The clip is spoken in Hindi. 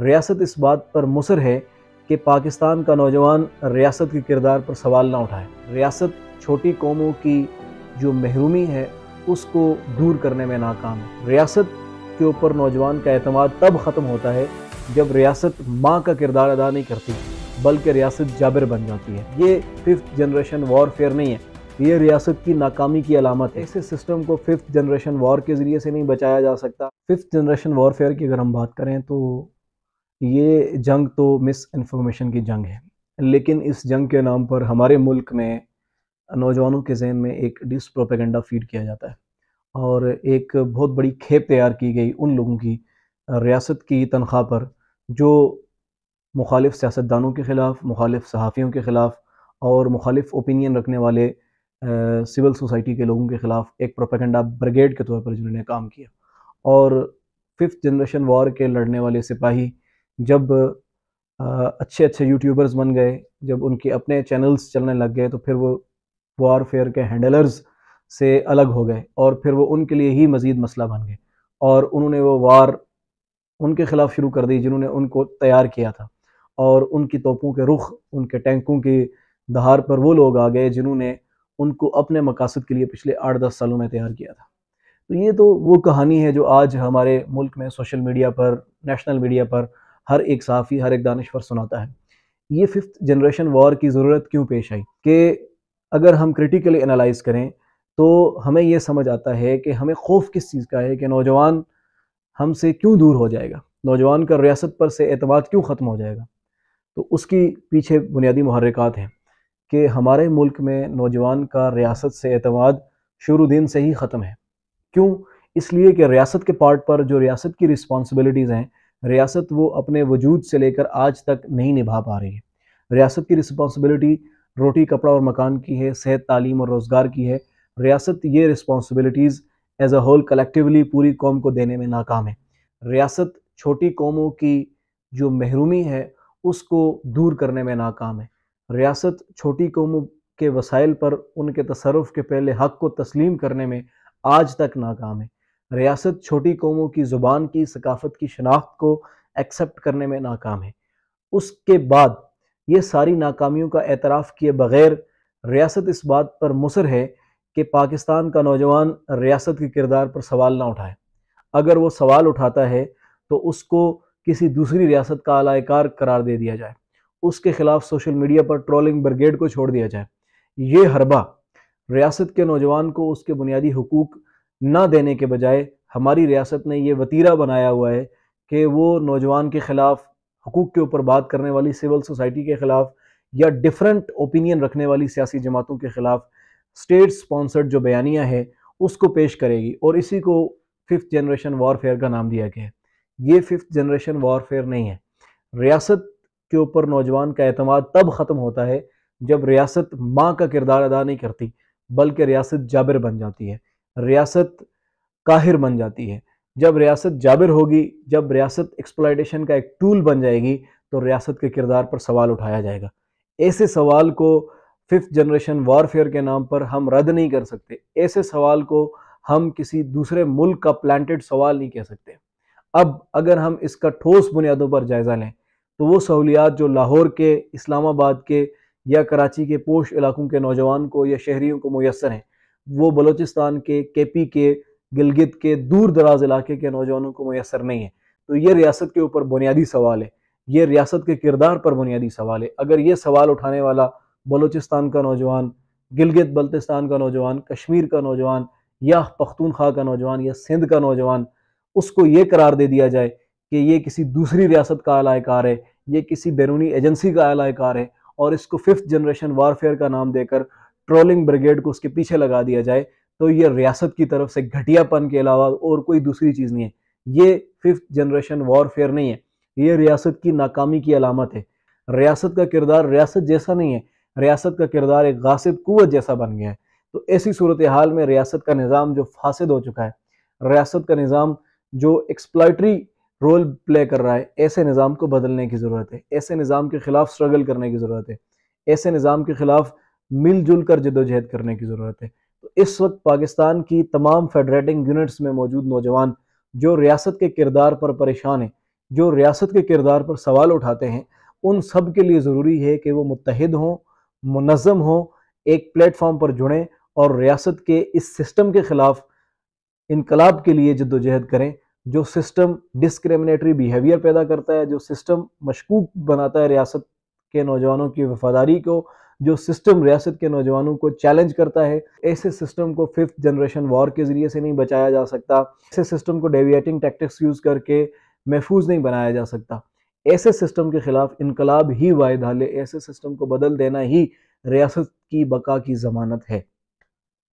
रियासत इस बात पर मुसर है कि पाकिस्तान का नौजवान रियासत के किरदार पर सवाल ना उठाए रियासत छोटी कौमों की जो महरूमी है उसको दूर करने में नाकाम है रियासत के ऊपर नौजवान का अतमाद तब ख़त्म होता है जब रियासत माँ का किरदार अदा नहीं करती बल्कि रियासत जाबिर बन जाती है ये फिफ्थ जनरेशन वॉरफेयर नहीं है ये रियासत की नाकामी की अलामत है ऐसे सिस्टम को फिफ्थ जनरेशन वॉर के ज़रिए से नहीं बचाया जा सकता फिफ्थ जनरेशन वॉरफेयर की अगर हम बात करें तो ये जंग तो मिस इन्फॉर्मेशन की जंग है लेकिन इस जंग के नाम पर हमारे मुल्क में नौजवानों के जहन में एक डिस प्रोपेगेंडा फीड किया जाता है और एक बहुत बड़ी खेप तैयार की गई उन लोगों की रियासत की तनख्वाह पर जो मुखालिफ सियासतदानों के ख़िलाफ़ मुखालिफ सहाफ़ियों के ख़िलाफ़ और मुखालिफ ओपिनियन रखने वाले आ, सिविल सोसाइटी के लोगों के ख़िलाफ़ एक प्रोपेगेंडा ब्रिगेड के तौर पर जिन्होंने काम किया और फिफ्थ जनरेशन वॉर के लड़ने वाले सिपाही जब आ, अच्छे अच्छे यूट्यूबर्स बन गए जब उनके अपने चैनल्स चलने लग गए तो फिर वो वॉरफेयर के हैंडलर्स से अलग हो गए और फिर वो उनके लिए ही मज़ीद मसला बन गए और उन्होंने वो वार उनके ख़िलाफ़ शुरू कर दी जिन्होंने उनको तैयार किया था और उनकी तोपों के रुख उनके टैंकों की दहार पर वो लोग आ गए जिन्होंने उनको अपने मकासद के लिए पिछले आठ दस सालों में तैयार किया था तो ये तो वो कहानी है जो आज हमारे मुल्क में सोशल मीडिया पर नेशनल मीडिया पर हर एक साफ़ी हर एक दानश्वर सुनाता है ये फिफ्थ जनरेशन वॉर की ज़रूरत क्यों पेश आई कि अगर हम क्रिटिकली एनालाइज करें तो हमें यह समझ आता है कि हमें खौफ किस चीज़ का है कि नौजवान हमसे क्यों दूर हो जाएगा नौजवान का रियासत पर से अतमाद क्यों ख़त्म हो जाएगा तो उसकी पीछे बुनियादी महरक़ात हैं कि हमारे मुल्क में नौजवान का रियासत से अतमाद शुरू दिन से ही ख़त्म है क्यों इसलिए कि रियासत के पार्ट पर जो रियासत की रिस्पॉन्सिबिलिटीज़ हैं रियासत वो अपने वजूद से लेकर आज तक नहीं निभा पा रही है रियासत की रिस्पॉन्सिबिलिटी रोटी कपड़ा और मकान की है सेहत तालीम और रोज़गार की है रियासत ये responsibilities as a whole collectively पूरी कौम को देने में नाकाम है रियासत छोटी कौमों की जो महरूमी है उसको दूर करने में नाकाम है रियासत छोटी कौमों के वसाइल पर उनके तसरफ़ के पहले हक़ को तस्लीम करने में आज तक नाकाम है रियासत छोटी कौमों की ज़ुबान की सकाफत की शनाख्त को एक्सेप्ट करने में नाकाम है उसके बाद ये सारी नाकामियों का एतराफ़ किए बगैर रियासत इस बात पर मुसर है कि पाकिस्तान का नौजवान रियासत के किरदार पर सवाल ना उठाए अगर वो सवाल उठाता है तो उसको किसी दूसरी रियासत का अलाकार करार दे दिया जाए उसके खिलाफ सोशल मीडिया पर ट्रोलिंग ब्रिगेड को छोड़ दिया जाए ये हरबा रियासत के नौजवान को उसके बुनियादी हकूक़ ना देने के बजाय हमारी रियासत ने ये वतीरा बनाया हुआ है कि वो नौजवान के ख़िलाफ़ हकूक़ के ऊपर बात करने वाली सिविल सोसाइटी के ख़िलाफ़ या डिफरेंट ओपिनियन रखने वाली सियासी जमातों के ख़िलाफ़ स्टेट स्पॉन्सर्ड जो बयानियाँ हैं उसको पेश करेगी और इसी को फिफ्थ जनरेशन वारफेयर का नाम दिया गया है ये फिफ्थ जनरेशन वारफेयर नहीं है रियासत के ऊपर नौजवान का अतमाद तब ख़त्म होता है जब रियासत माँ का किरदार अदा नहीं करती बल्कि रियासत जाबिर बन जाती है रियासत काहिर बन जाती है जब रियासत जाबिर होगी जब रियासत एक्सप्लाइटेशन का एक टूल बन जाएगी तो रियासत के किरदार पर सवाल उठाया जाएगा ऐसे सवाल को फिफ्थ जनरेशन वॉरफेयर के नाम पर हम रद्द नहीं कर सकते ऐसे सवाल को हम किसी दूसरे मुल्क का प्लांटेड सवाल नहीं कह सकते अब अगर हम इसका ठोस बुनियादों पर जायज़ा लें तो वो सहूलियात जो लाहौर के इस्लामाबाद के या कराची के पोश इलाकों के नौजवान को या शहरीों को मैसर हैं वो बलोचिस्तान के के पी के गिलगित के दूर दराज इलाके के नौजवानों को मैसर नहीं है तो ये रियासत के ऊपर बुनियादी सवाल है ये रियासत के किरदार पर बुनियादी सवाल है अगर ये सवाल उठाने वाला बलोचिस्तान का नौजवान गिलगित बल्तिस्तान का नौजवान कश्मीर का नौजवान या पख्तूनख्वा का नौजवान या सिंध का नौजवान उसको ये करार दे दिया जाए कि ये किसी दूसरी रियासत का अलायकार है ये किसी बैरूनी एजेंसी का अलाकार है और इसको फिफ्थ जनरेशन वारफेयर का नाम देकर ट्रोलिंग ब्रिगेड को उसके पीछे लगा दिया जाए तो ये रियासत की तरफ से घटियापन के अलावा और कोई दूसरी चीज़ नहीं है ये फिफ्थ जनरेशन वॉरफेयर नहीं है ये रियासत की नाकामी की अलामत है रियासत का किरदार रियासत जैसा नहीं है रियासत का किरदार एक गासिब कुत जैसा बन गया है तो ऐसी सूरत हाल में रियासत का निज़ाम जो फासद हो चुका है रियासत का निज़ाम जो एक्सप्लाइटरी रोल प्ले कर रहा है ऐसे निज़ाम को बदलने की ज़रूरत है ऐसे निज़ाम के ख़िलाफ़ स्ट्रगल करने की ज़रूरत है ऐसे निज़ाम के ख़िलाफ़ मिलजुल कर जदोजहद करने की ज़रूरत है तो इस वक्त पाकिस्तान की तमाम फेडरेटिंग यूनिट्स में मौजूद नौजवान जो रियासत के किरदार पर परेशान हैं जो रियासत के किरदार पर सवाल उठाते हैं उन सब के लिए ज़रूरी है कि वो मुतहद हों मुनज़म हों एक प्लेटफॉर्म पर जुड़ें और रियासत के इस सिस्टम के ख़िलाफ़ इनकलाब के लिए जद्दोजहद करें जो सिस्टम डिस्क्रिमिनेटरी बिहेवियर पैदा करता है जो सिस्टम मशकूक बनाता है रियासत के नौजवानों की वफादारी को जो सिस्टम रियासत के नौजवानों को चैलेंज करता है ऐसे सिस्टम को फिफ्थ जनरेशन वॉर के ज़रिए से नहीं बचाया जा सकता ऐसे सिस्टम को डेविएटिंग टैक्टिक्स यूज़ करके महफूज नहीं बनाया जा सकता ऐसे सिस्टम के ख़िलाफ़ इनकलाब ही वायदा ले ऐसे सिस्टम को बदल देना ही रियासत की बका की ज़मानत है